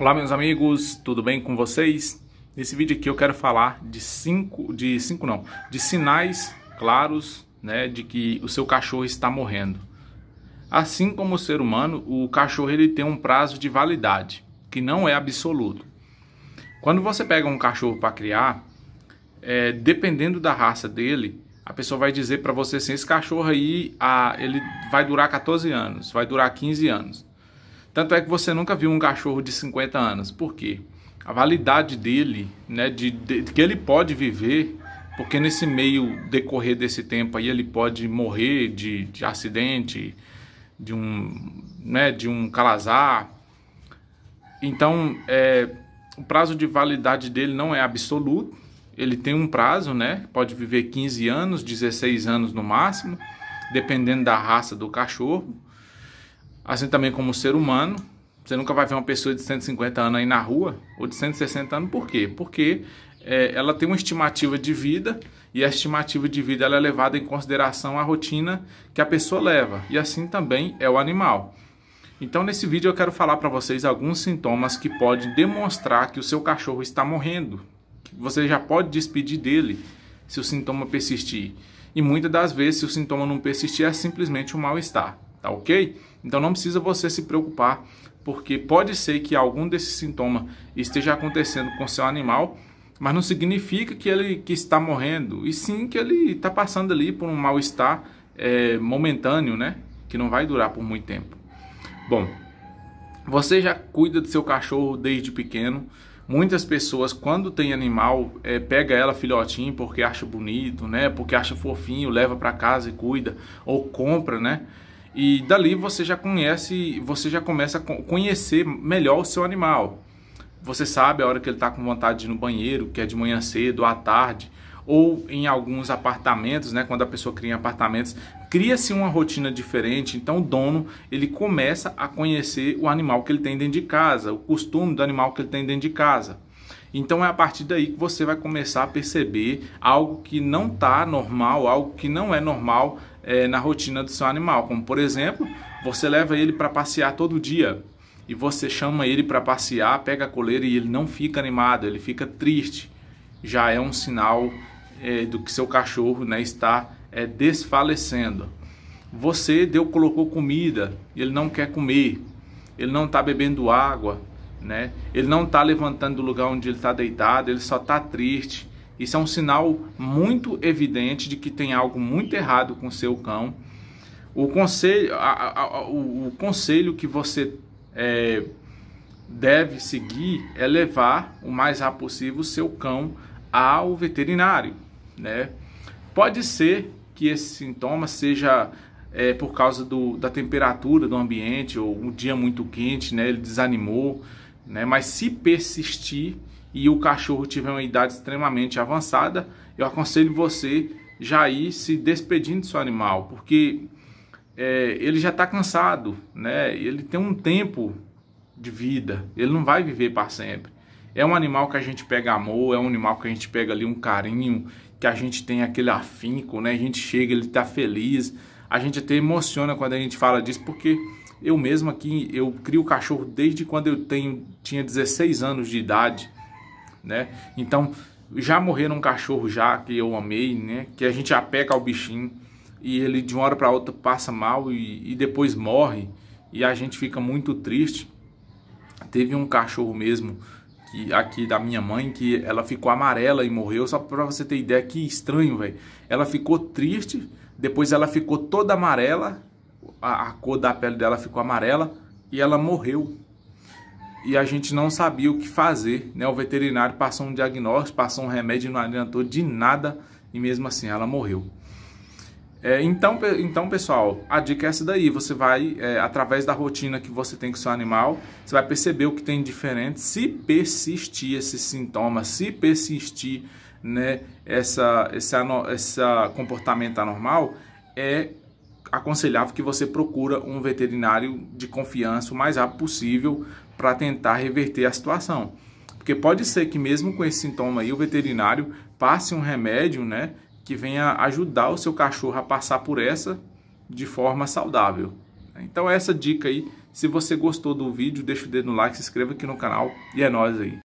Olá meus amigos, tudo bem com vocês? Nesse vídeo aqui eu quero falar de cinco, de cinco não, de sinais claros, né, de que o seu cachorro está morrendo. Assim como o ser humano, o cachorro ele tem um prazo de validade que não é absoluto. Quando você pega um cachorro para criar, é, dependendo da raça dele, a pessoa vai dizer para você assim, esse cachorro aí, a, ah, ele vai durar 14 anos, vai durar 15 anos. Tanto é que você nunca viu um cachorro de 50 anos. Por quê? A validade dele, né, de, de que ele pode viver, porque nesse meio decorrer desse tempo aí ele pode morrer de, de acidente, de um, né, de um calazar. Então, é, o prazo de validade dele não é absoluto. Ele tem um prazo, né? Pode viver 15 anos, 16 anos no máximo, dependendo da raça do cachorro. Assim também como ser humano, você nunca vai ver uma pessoa de 150 anos aí na rua, ou de 160 anos, por quê? Porque é, ela tem uma estimativa de vida e a estimativa de vida ela é levada em consideração a rotina que a pessoa leva. E assim também é o animal. Então, nesse vídeo, eu quero falar para vocês alguns sintomas que podem demonstrar que o seu cachorro está morrendo. Você já pode despedir dele se o sintoma persistir. E muitas das vezes, se o sintoma não persistir, é simplesmente um mal-estar tá ok? Então não precisa você se preocupar, porque pode ser que algum desses sintomas esteja acontecendo com seu animal, mas não significa que ele que está morrendo, e sim que ele está passando ali por um mal-estar é, momentâneo, né? Que não vai durar por muito tempo. Bom, você já cuida do seu cachorro desde pequeno, Muitas pessoas, quando tem animal, é, pega ela filhotinho porque acha bonito, né? Porque acha fofinho, leva para casa e cuida, ou compra, né? E dali você já conhece, você já começa a conhecer melhor o seu animal. Você sabe a hora que ele está com vontade de ir no banheiro, que é de manhã cedo, à tarde, ou em alguns apartamentos, né? Quando a pessoa cria em apartamentos, cria-se uma rotina diferente. Então o dono ele começa a conhecer o animal que ele tem dentro de casa, o costume do animal que ele tem dentro de casa. Então é a partir daí que você vai começar a perceber algo que não está normal, algo que não é normal é, na rotina do seu animal. Como por exemplo, você leva ele para passear todo dia e você chama ele para passear, pega a coleira e ele não fica animado, ele fica triste. Já é um sinal é, do que seu cachorro né, está é, desfalecendo. Você deu, colocou comida, e ele não quer comer, ele não está bebendo água, né? Ele não está levantando do lugar onde ele está deitado, ele só está triste. Isso é um sinal muito evidente de que tem algo muito errado com o seu cão. O conselho, a, a, a, o, o, conselho que você é, deve seguir é levar o mais rápido possível o seu cão ao veterinário, né? Pode ser que esse sintoma seja é, por causa do, da temperatura do ambiente ou um dia muito quente, né? Ele desanimou né? Mas se persistir e o cachorro tiver uma idade extremamente avançada, eu aconselho você já ir se despedindo do seu animal, porque é, ele já está cansado, né? Ele tem um tempo de vida, ele não vai viver para sempre. É um animal que a gente pega amor, é um animal que a gente pega ali um carinho, que a gente tem aquele afinco, né? A gente chega, ele está feliz. A gente até emociona quando a gente fala disso, porque eu mesmo aqui, eu crio cachorro desde quando eu tenho, tinha 16 anos de idade, né? Então, já morreram um cachorro já, que eu amei, né? Que a gente apeca o bichinho e ele de uma hora para outra passa mal e, e depois morre e a gente fica muito triste. Teve um cachorro mesmo que, aqui da minha mãe que ela ficou amarela e morreu, só para você ter ideia que estranho, velho. Ela ficou triste, depois ela ficou toda amarela a, a cor da pele dela ficou amarela e ela morreu. E a gente não sabia o que fazer, né? O veterinário passou um diagnóstico, passou um remédio e não adiantou de nada e mesmo assim ela morreu. É, então, então, pessoal, a dica é essa daí. Você vai, é, através da rotina que você tem com seu animal, você vai perceber o que tem diferente. Se persistir esses sintomas, se persistir né, essa, essa, essa comportamento anormal, é aconselhava que você procura um veterinário de confiança o mais rápido possível para tentar reverter a situação. Porque pode ser que mesmo com esse sintoma aí, o veterinário passe um remédio, né, que venha ajudar o seu cachorro a passar por essa de forma saudável. Então essa dica aí, se você gostou do vídeo, deixa o dedo no like, se inscreva aqui no canal e é nóis aí.